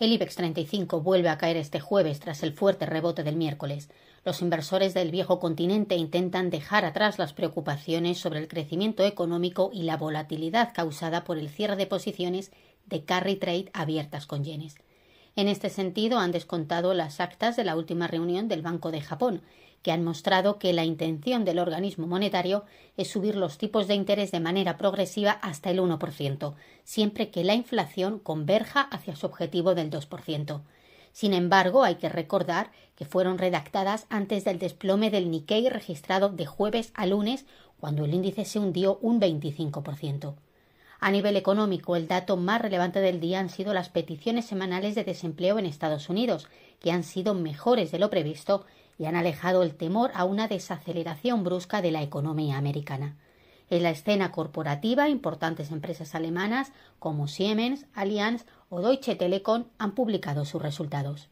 El IBEX 35 vuelve a caer este jueves tras el fuerte rebote del miércoles. Los inversores del viejo continente intentan dejar atrás las preocupaciones sobre el crecimiento económico y la volatilidad causada por el cierre de posiciones de carry trade abiertas con yenes. En este sentido, han descontado las actas de la última reunión del Banco de Japón, que han mostrado que la intención del organismo monetario es subir los tipos de interés de manera progresiva hasta el 1%, siempre que la inflación converja hacia su objetivo del 2%. Sin embargo, hay que recordar que fueron redactadas antes del desplome del Nikkei registrado de jueves a lunes, cuando el índice se hundió un 25%. A nivel económico, el dato más relevante del día han sido las peticiones semanales de desempleo en Estados Unidos, que han sido mejores de lo previsto y han alejado el temor a una desaceleración brusca de la economía americana. En la escena corporativa, importantes empresas alemanas como Siemens, Allianz o Deutsche Telekom han publicado sus resultados.